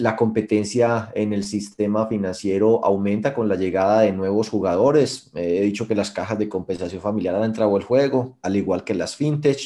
la competencia en el sistema financiero aumenta con la llegada de nuevos jugadores. Eh, he dicho que las cajas de compensación familiar han entrado al juego, al igual que las fintech,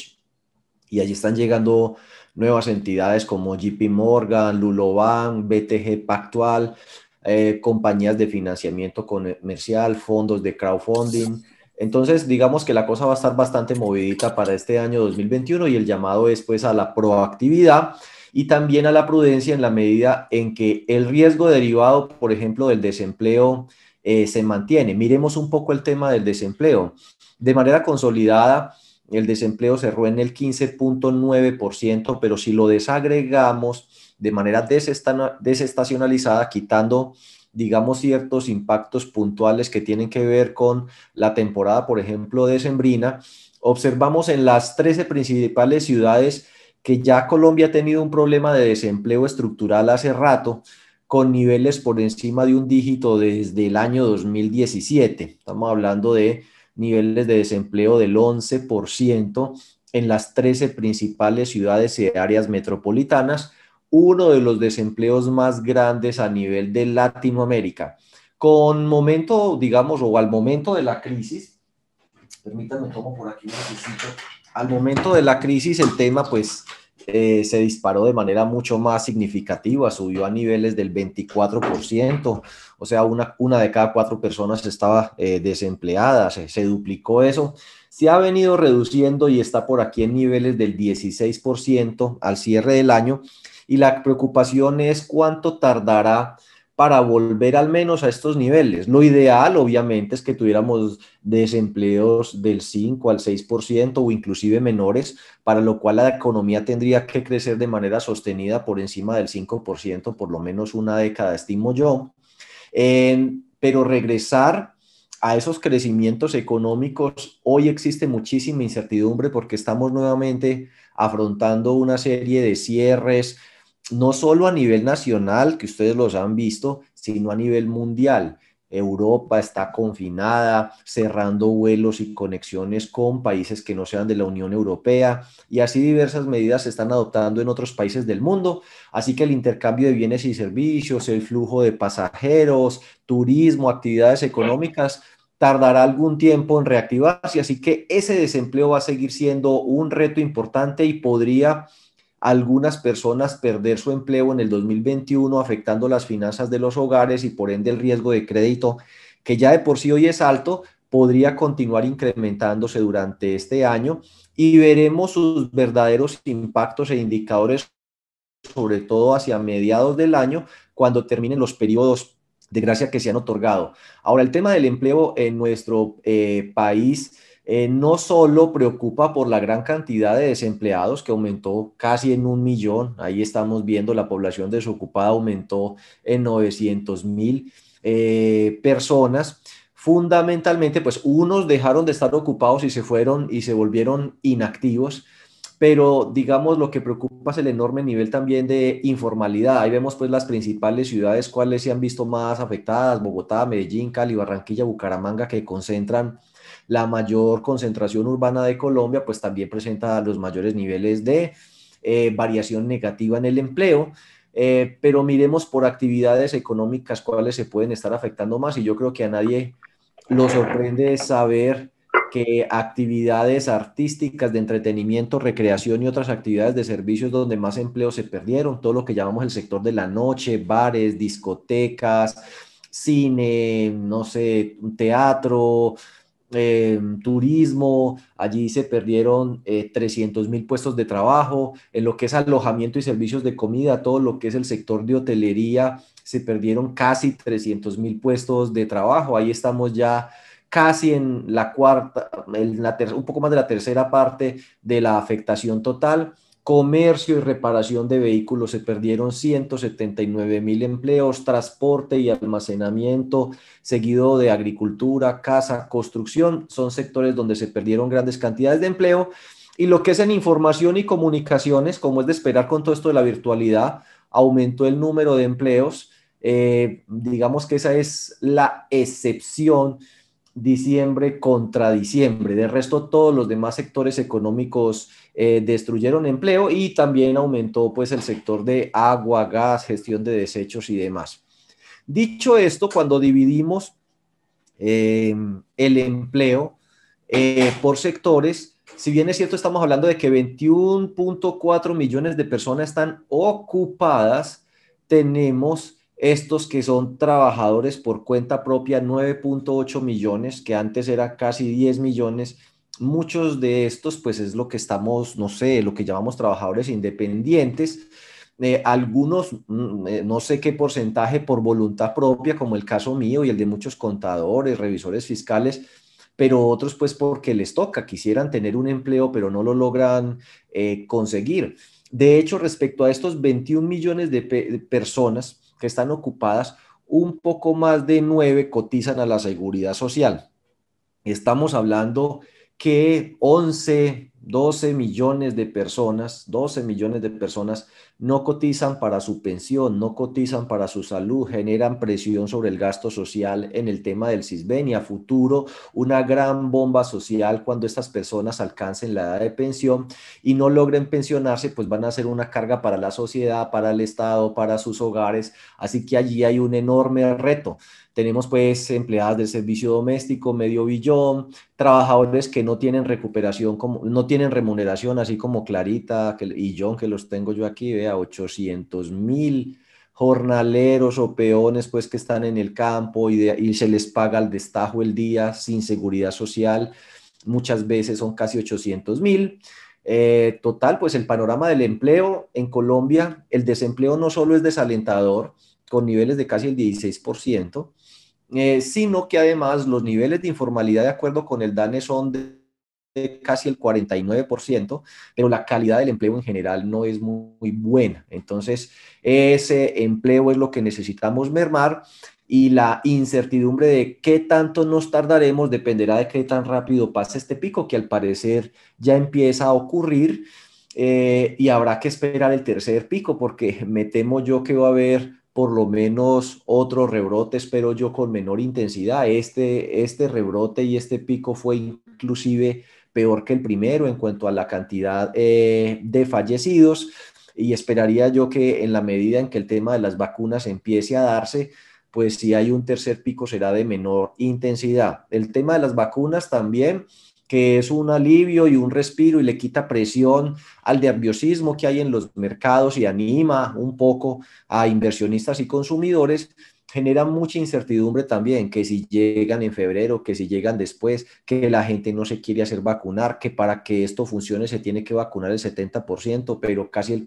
y allí están llegando nuevas entidades como JP Morgan, Lulobank, BTG Pactual, eh, compañías de financiamiento comercial, fondos de crowdfunding. Entonces, digamos que la cosa va a estar bastante movidita para este año 2021 y el llamado es pues a la proactividad y también a la prudencia en la medida en que el riesgo derivado, por ejemplo, del desempleo eh, se mantiene. Miremos un poco el tema del desempleo. De manera consolidada, el desempleo cerró en el 15.9%, pero si lo desagregamos de manera desestacionalizada, quitando digamos, ciertos impactos puntuales que tienen que ver con la temporada, por ejemplo, de Sembrina, observamos en las 13 principales ciudades que ya Colombia ha tenido un problema de desempleo estructural hace rato, con niveles por encima de un dígito desde el año 2017. Estamos hablando de niveles de desempleo del 11% en las 13 principales ciudades y áreas metropolitanas, uno de los desempleos más grandes a nivel de Latinoamérica. Con momento, digamos, o al momento de la crisis, permítanme, tomo por aquí un al momento de la crisis el tema pues eh, se disparó de manera mucho más significativa, subió a niveles del 24%, o sea, una, una de cada cuatro personas estaba eh, desempleada, se, se, duplicó eso, se ha venido reduciendo y está por aquí en niveles del 16% al cierre del año y la preocupación es cuánto tardará para volver al menos a estos niveles. Lo ideal, obviamente, es que tuviéramos desempleos del 5 al 6% o inclusive menores, para lo cual la economía tendría que crecer de manera sostenida por encima del 5%, por lo menos una década, estimo yo. pero regresar a esos crecimientos económicos, hoy existe muchísima incertidumbre porque estamos nuevamente afrontando una serie de cierres, no solo a nivel nacional, que ustedes los han visto, sino a nivel mundial. Europa está confinada, cerrando vuelos y conexiones con países que no sean de la Unión Europea y así diversas medidas se están adoptando en otros países del mundo. Así que el intercambio de bienes y servicios, el flujo de pasajeros, turismo, actividades económicas, tardará algún tiempo en reactivarse. Así que ese desempleo va a seguir siendo un reto importante y podría algunas personas perder su empleo en el 2021, afectando las finanzas de los hogares y por ende el riesgo de crédito, que ya de por sí hoy es alto, podría continuar incrementándose durante este año y veremos sus verdaderos impactos e indicadores, sobre todo hacia mediados del año, cuando terminen los periodos de gracia que se han otorgado. Ahora, el tema del empleo en nuestro eh, país eh, no solo preocupa por la gran cantidad de desempleados que aumentó casi en un millón, ahí estamos viendo la población desocupada aumentó en 900 mil eh, personas, fundamentalmente pues unos dejaron de estar ocupados y se fueron y se volvieron inactivos, pero digamos lo que preocupa es el enorme nivel también de informalidad. Ahí vemos pues las principales ciudades cuáles se han visto más afectadas, Bogotá, Medellín, Cali, Barranquilla, Bucaramanga, que concentran la mayor concentración urbana de Colombia, pues también presenta los mayores niveles de eh, variación negativa en el empleo. Eh, pero miremos por actividades económicas cuáles se pueden estar afectando más y yo creo que a nadie lo sorprende saber que actividades artísticas de entretenimiento, recreación y otras actividades de servicios donde más empleo se perdieron, todo lo que llamamos el sector de la noche, bares, discotecas, cine, no sé, teatro, Em, turismo, allí se perdieron eh, mil puestos de trabajo, en lo que es alojamiento y servicios de comida, todo lo que es el sector de hotelería, se perdieron casi 300 mil puestos de trabajo, ahí estamos ya casi en la cuarta, en la un poco más de la tercera parte de la afectación total comercio y reparación de vehículos se perdieron 179 mil empleos, transporte y almacenamiento, seguido de agricultura, casa, construcción, son sectores donde se perdieron grandes cantidades de empleo. Y lo que es en información y comunicaciones, como es de esperar con todo esto de la virtualidad, aumentó el número de empleos. Eh, digamos que esa es la excepción diciembre contra diciembre. De resto, todos los demás sectores económicos eh, destruyeron empleo y también aumentó pues el sector de agua, gas, gestión de desechos y demás. Dicho esto, cuando dividimos em, el empleo eh, por sectores, si bien es cierto, estamos hablando de que 21.4 millones de personas están ocupadas, tenemos estos que son trabajadores por cuenta propia, 9.8 millones, que antes era casi 10 millones, muchos de estos, pues es lo que estamos, no sé, lo que llamamos trabajadores independientes. Eh, algunos, mm, eh, no sé qué porcentaje por voluntad propia, como el caso mío y el de muchos contadores, revisores fiscales, pero otros pues porque les toca, quisieran tener un empleo, pero no lo logran eh, conseguir. De hecho, respecto a estos 21 millones de, de personas que están ocupadas, un poco más de 9 cotizan a la seguridad social. Estamos hablando que 11 12 millones de personas, 12 millones de personas no cotizan para su pensión, no cotizan para su salud, generan presión sobre el gasto social en el tema del CISBEN y a futuro una gran bomba social cuando estas personas alcancen la edad de pensión y no logren pensionarse, pues van a ser una carga para la sociedad, para el Estado, para sus hogares. Así que allí hay un enorme reto. Tenemos pues empleadas del servicio doméstico, medio billón, trabajadores que no tienen recuperación como no tienen tienen remuneración, así como Clarita y John, que los tengo yo aquí, vea, 800 mil jornaleros o peones pues que están en el campo y, se les paga al destajo el día sin seguridad social, muchas veces son casi 800 mil. Eh, total, pues el panorama del empleo en Colombia, el desempleo no solo es desalentador, con niveles de casi el 16%, eh, sino que además los niveles de informalidad de acuerdo con el DANE son de casi el 49%, pero la calidad del empleo en general no es muy, buena. Entonces, ese empleo es lo que necesitamos mermar y la incertidumbre de qué tanto nos tardaremos dependerá de qué tan rápido pase este pico, que al parecer ya empieza a ocurrir eh, y habrá que esperar el tercer pico, porque me temo yo que va a haber por lo menos otro rebrote, pero yo con menor intensidad. Este, este rebrote y este pico fue inclusive peor que el primero en cuanto a la cantidad eh, de fallecidos y esperaría yo que en la medida en que el tema de las vacunas empiece a darse, pues si hay un tercer pico será de menor intensidad. El tema de las vacunas también, que es un alivio y un respiro y le quita presión al nerviosismo que hay en los mercados y anima un poco a inversionistas y consumidores, genera mucha incertidumbre también, que si llegan en febrero, que si llegan después, que la gente no se quiere hacer vacunar, que para que esto funcione se tiene que vacunar el 70%, pero casi el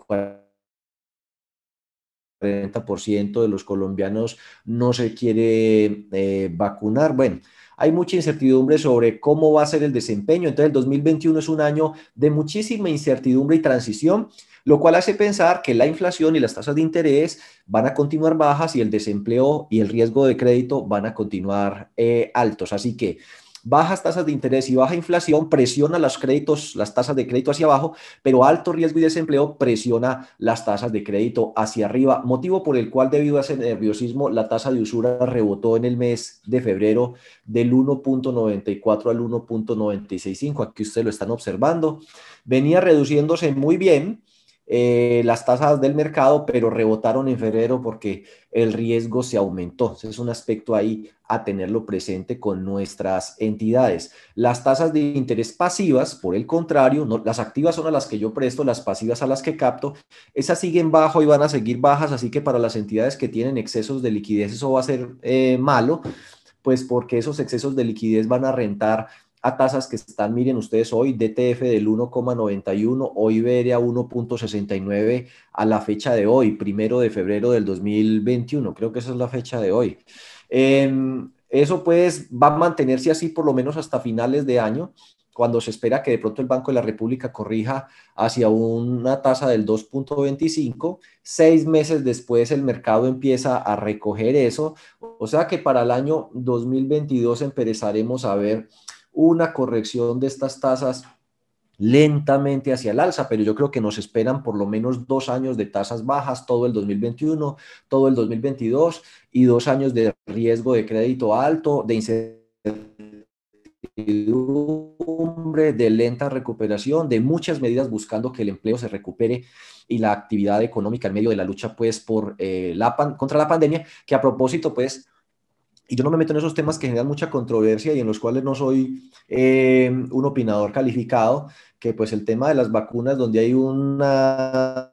40% de los colombianos no se quiere eh, vacunar. Bueno, hay mucha incertidumbre sobre cómo va a ser el desempeño. Entonces el 2021 es un año de muchísima incertidumbre y transición, lo cual hace pensar que la inflación y las tasas de interés van a continuar bajas y el desempleo y el riesgo de crédito van a continuar eh, altos. Así que bajas tasas de interés y baja inflación presiona los créditos, las tasas de crédito hacia abajo, pero alto riesgo y desempleo presiona las tasas de crédito hacia arriba, motivo por el cual debido a ese nerviosismo la tasa de usura rebotó en el mes de febrero del 1.94 al 1.965, aquí ustedes lo están observando, venía reduciéndose muy bien, eh, las tasas del mercado, pero rebotaron en febrero porque el riesgo se aumentó. Es un aspecto ahí a tenerlo presente con nuestras entidades. Las tasas de interés pasivas, por el contrario, las activas son a las que yo presto, las pasivas a las que capto, esas siguen bajo y van a seguir bajas, así que para las entidades que tienen excesos de liquidez eso va a ser eh, malo, pues porque esos excesos de liquidez van a rentar a tasas que están, miren ustedes hoy, DTF del 1,91, hoy Iberia 1,69 a la fecha de hoy, primero de febrero del 2021, creo que esa es la fecha de hoy. Em, eso pues va a mantenerse así por lo menos hasta finales de año, cuando se espera que de pronto el Banco de la República corrija hacia una tasa del 2.25, seis meses después el mercado empieza a recoger eso, o sea que para el año 2022 empezaremos a ver una corrección de estas tasas lentamente hacia el alza, pero yo creo que nos esperan por lo menos dos años de tasas bajas, todo el 2021, todo el 2022 y dos años de riesgo de crédito alto, de incertidumbre, de lenta recuperación, de muchas medidas buscando que el empleo se recupere y la actividad económica en medio de la lucha pues por eh, la contra la pandemia, que a propósito pues y yo no me meto en esos temas que generan mucha controversia y en los cuales no soy eh, un opinador calificado, que pues el tema de las vacunas, donde hay una,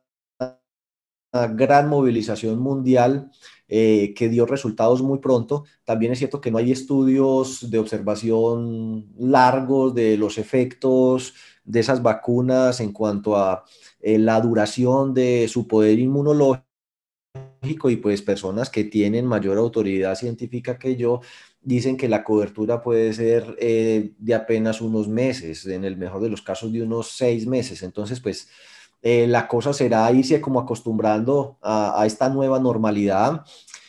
gran movilización mundial eh, que dio resultados muy pronto, también es cierto que no hay estudios de observación largos de los efectos de esas vacunas en cuanto a eh, la duración de su poder inmunológico y pues personas que tienen mayor autoridad científica que yo dicen que la cobertura puede ser eh, de apenas unos meses, en el mejor de los casos de unos seis meses. Entonces, pues eh, la cosa será irse como acostumbrando a, esta nueva normalidad,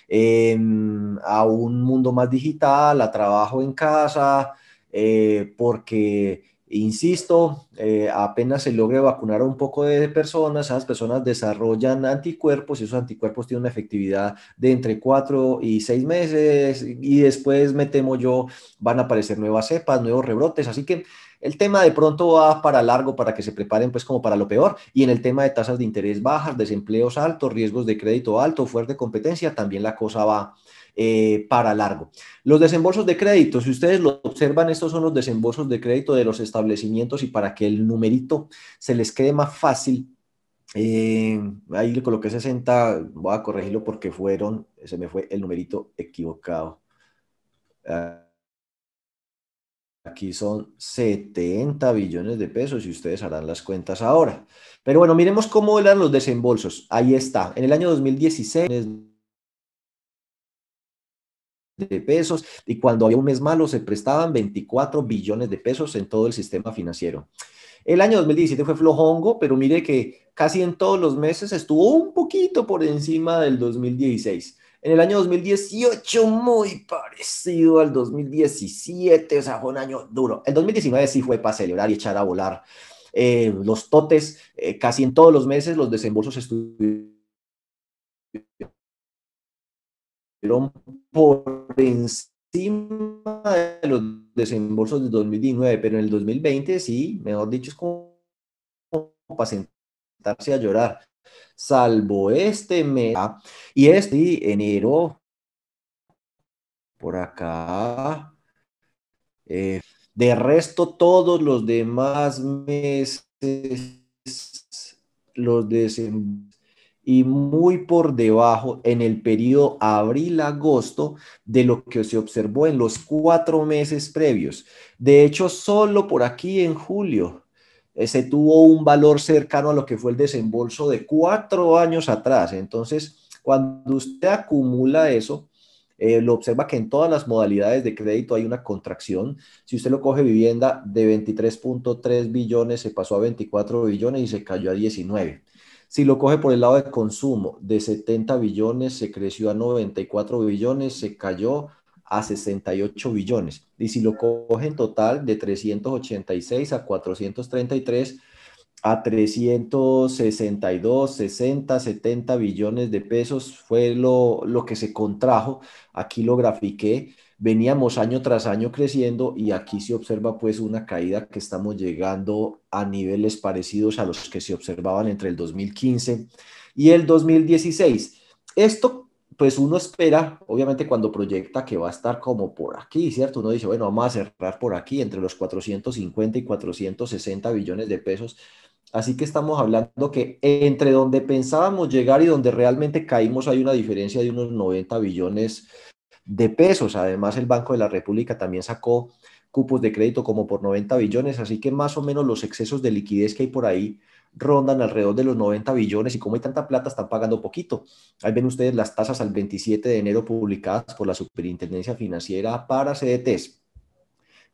em, a un mundo más digital, a trabajo en casa, eh, porque Insisto, eh, apenas se logre vacunar a un poco de personas, esas personas desarrollan anticuerpos y esos anticuerpos tienen una efectividad de entre cuatro y seis meses y después, me temo yo, van a aparecer nuevas cepas, nuevos rebrotes. Así que el tema de pronto va para largo para que se preparen pues como para lo peor. Y en el tema de tasas de interés bajas, desempleos altos, riesgos de crédito alto, fuerte competencia, también la cosa va, eh, para largo. Los desembolsos de crédito, si ustedes lo observan, estos son los desembolsos de crédito de los establecimientos y para que el numerito se les quede más fácil. Eh, ahí le coloqué 60, voy a corregirlo porque fueron, se me fue el numerito equivocado. Ah, aquí son 70 billones de pesos y ustedes harán las cuentas ahora. Pero bueno, miremos cómo eran los desembolsos. Ahí está. En el año 2016 de pesos y cuando había un mes malo se prestaban 24 billones de pesos en todo el sistema financiero. El año 2017 fue flojongo, pero mire que casi en todos los meses estuvo un poquito por encima del 2016. En el año 2018 muy parecido al 2017, o sea, fue un año duro. El 2019 sí fue para celebrar y echar a volar eh, los totes, eh, casi en todos los meses los desembolsos estuvieron por encima de los desembolsos de 2019, pero en el 2020 sí, mejor dicho, es como para sentarse a llorar, salvo este mes ¿ah? y este enero, por acá, eh, de resto todos los demás meses, los desembolsos y muy por debajo en el periodo abril-agosto de lo que se observó en los cuatro meses previos. De hecho, solo por aquí en julio eh, se tuvo un valor cercano a lo que fue el desembolso de cuatro años atrás. Entonces, cuando usted acumula eso, eh, lo observa que en todas las modalidades de crédito hay una contracción. Si usted lo coge vivienda de 23.3 billones, se pasó a 24 billones y se cayó a 19. Si lo coge por el lado de consumo, de 70 billones se creció a 94 billones, se cayó a 68 billones. Y si lo coge en total, de 386 a 433 a 362, 60, 70 billones de pesos fue lo, lo que se contrajo. Aquí lo grafiqué veníamos año tras año creciendo y aquí se observa pues una caída que estamos llegando a niveles parecidos a los que se observaban entre el 2015 y el 2016. Esto pues uno espera, obviamente cuando proyecta que va a estar como por aquí, ¿cierto? Uno dice, bueno, vamos a cerrar por aquí entre los 450 y 460 billones de pesos. Así que estamos hablando que entre donde pensábamos llegar y donde realmente caímos hay una diferencia de unos 90 billones de pesos. Además, el Banco de la República también sacó cupos de crédito como por 90 billones, así que más o menos los excesos de liquidez que hay por ahí rondan alrededor de los 90 billones y como hay tanta plata están pagando poquito. Ahí ven ustedes las tasas al 27 de enero publicadas por la Superintendencia Financiera para CDTs.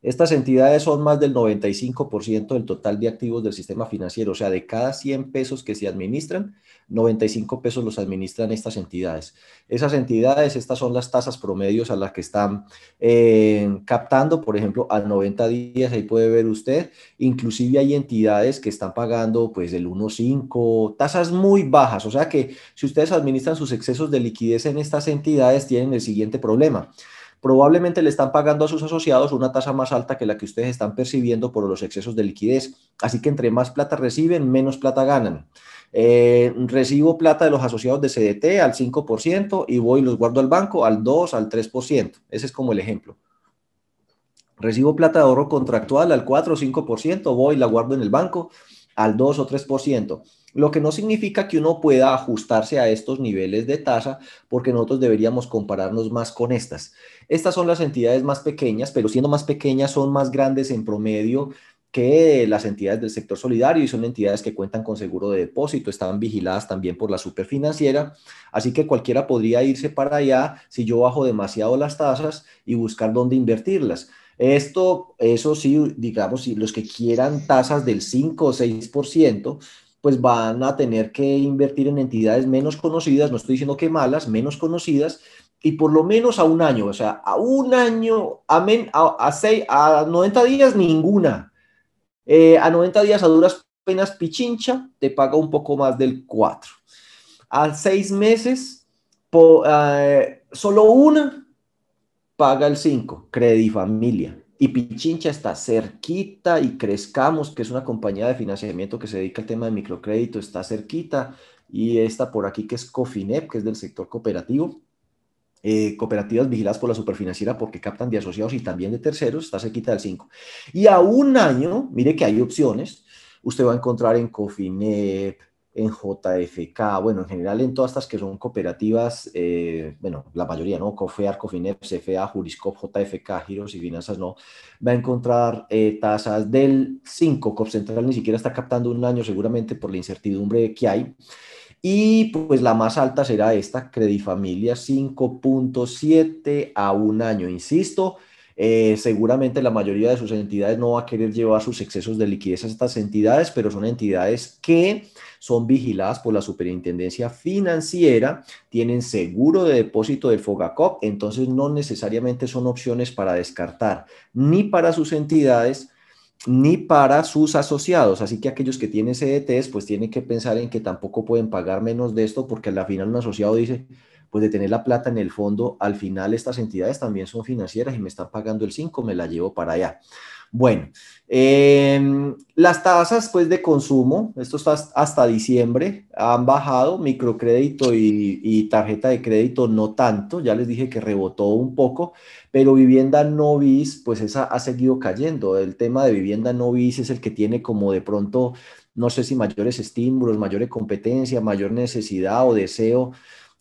Estas entidades son más del 95% del total de activos del sistema financiero, o sea, de cada 100 pesos que se administran, 95 pesos los administran estas entidades. Esas entidades, estas son las tasas promedios a las que están eh, captando, por ejemplo, al 90 días, ahí puede ver usted, inclusive hay entidades que están pagando pues el 1,5, tasas muy bajas, o sea que si ustedes administran sus excesos de liquidez en estas entidades, tienen el siguiente problema probablemente le están pagando a sus asociados una tasa más alta que la que ustedes están percibiendo por los excesos de liquidez. Así que entre más plata reciben, menos plata ganan. Eh, recibo plata de los asociados de CDT al 5% y voy y los guardo al banco al 2, al 3%. Ese es como el ejemplo. Recibo plata de ahorro contractual al 4 o 5%, voy y la guardo en el banco al 2 o 3%, lo que no significa que uno pueda ajustarse a estos niveles de tasa porque nosotros deberíamos compararnos más con estas. Estas son las entidades más pequeñas, pero siendo más pequeñas son más grandes en promedio que las entidades del sector solidario y son entidades que cuentan con seguro de depósito, están vigiladas también por la superfinanciera, así que cualquiera podría irse para allá si yo bajo demasiado las tasas y buscar dónde invertirlas. Esto, eso sí, digamos, si los que quieran tasas del 5 o 6%, pues van a tener que invertir en entidades menos conocidas, no estoy diciendo que malas, menos conocidas, y por lo menos a un año, o sea, a un año, a, a, a 90 días ninguna. Eh, a 90 días a duras penas Pichincha te paga un poco más del 4. A seis meses, eh, solo una paga el 5, Familia Y Pichincha está cerquita y Crezcamos, que es una compañía de financiamiento que se dedica al tema de microcrédito, está cerquita. Y esta por aquí que es Cofinep, que es del sector cooperativo. Eh, cooperativas vigiladas por la superfinanciera porque captan de asociados y también de terceros, está cerquita del 5. Y a un año, mire que hay opciones, usted va a encontrar en Cofinep, en JFK, bueno, en general en todas estas que son cooperativas, eh, bueno, la mayoría, ¿no? COFEAR, COFINEP, CFA, Juriscop, JFK, Giros y Finanzas, ¿no? Va a encontrar eh, tasas del 5, COP Central ni siquiera está captando un año seguramente por la incertidumbre que hay. Y pues la más alta será esta, Credifamilia 5.7 a un año, insisto, eh, seguramente la mayoría de sus entidades no va a querer llevar sus excesos de liquidez a estas entidades, pero son entidades que son vigiladas por la superintendencia financiera, tienen seguro de depósito del FOGACOP, entonces no necesariamente son opciones para descartar, ni para sus entidades, ni para sus asociados. Así que aquellos que tienen CDTs, pues tienen que pensar en que tampoco pueden pagar menos de esto, porque al final un asociado dice, pues de tener la plata en el fondo, al final estas entidades también son financieras y me están pagando el 5, me la llevo para allá. Bueno, em, las tasas pues de consumo, esto está hasta diciembre, han bajado, microcrédito y, tarjeta de crédito no tanto, ya les dije que rebotó un poco, pero vivienda no bis pues esa ha seguido cayendo, el tema de vivienda no bis es el que tiene como de pronto, no sé si mayores estímulos, mayores competencia, mayor necesidad o deseo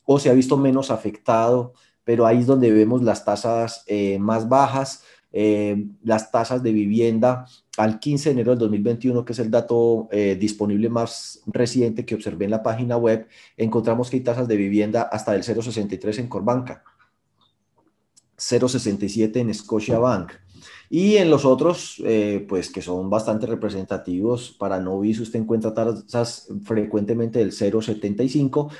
o se ha visto menos afectado, pero ahí es donde vemos las tasas eh, más bajas, eh, las tasas de vivienda al 15 de enero del 2021, que es el dato eh, disponible más reciente que observé en la página web, encontramos que hay tasas de vivienda hasta el 0,63 en Corbanca, 0,67 en Scotia Bank Y en los otros, pues que son bastante representativos, para Novis usted encuentra tasas frecuentemente del 0,75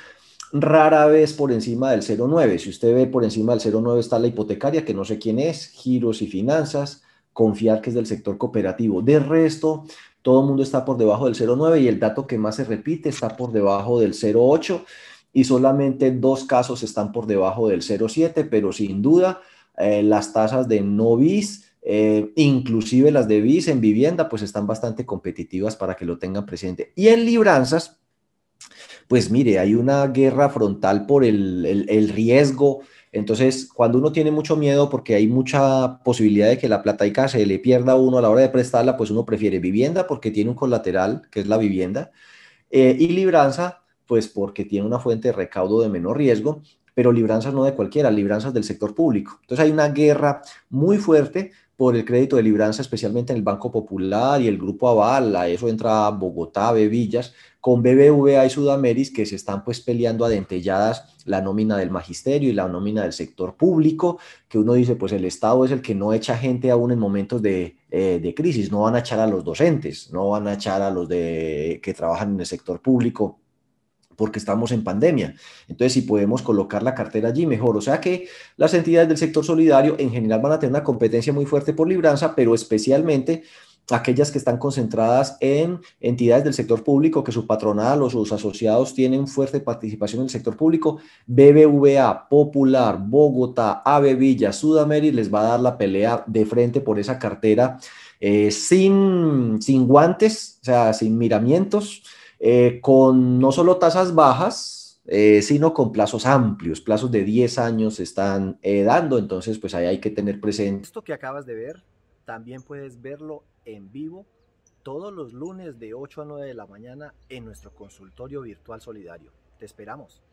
rara vez por encima del 0,9. Si usted ve por encima del 0,9 está la hipotecaria, que no sé quién es, giros y finanzas, confiar que es del sector cooperativo. De resto, todo el mundo está por debajo del 0,9 y el dato que más se repite está por debajo del 0,8 y solamente dos casos están por debajo del 0,7, pero sin duda eh, las tasas de no bis, eh, inclusive las de bis en vivienda, pues están bastante competitivas para que lo tengan presente. Y en libranzas, pues mire, hay una guerra frontal por el, el, riesgo. Entonces, cuando uno tiene mucho miedo porque hay mucha posibilidad de que la plata casa se le pierda a uno a la hora de prestarla, pues uno prefiere vivienda porque tiene un colateral, que es la vivienda, eh, y libranza, pues porque tiene una fuente de recaudo de menor riesgo, pero libranzas no de cualquiera, libranzas del sector público. Entonces hay una guerra muy fuerte por el crédito de libranza, especialmente en el Banco Popular y el Grupo Aval, a eso entra Bogotá, Bebillas, con BBVA y Sudameris que se están pues peleando a dentelladas la nómina del magisterio y la nómina del sector público, que uno dice pues el Estado es el que no echa gente aún en momentos de, eh, de crisis, no van a echar a los docentes, no van a echar a los de, que trabajan en el sector público porque estamos en pandemia. Entonces, si podemos colocar la cartera allí, mejor. O sea que las entidades del sector solidario en general van a tener una competencia muy fuerte por libranza, pero especialmente aquellas que están concentradas en entidades del sector público, que su patronal o sus asociados tienen fuerte participación en el sector público, BBVA, Popular, Bogotá, Ave Villa, les va a dar la pelea de frente por esa cartera eh, sin, sin guantes, o sea, sin miramientos, eh, con no solo tasas bajas, eh, sino con plazos amplios, plazos de 10 años se están eh, dando, entonces pues ahí hay que tener presente. Esto que acabas de ver, también puedes verlo en vivo todos los lunes de 8 a 9 de la mañana en nuestro consultorio virtual solidario. Te esperamos.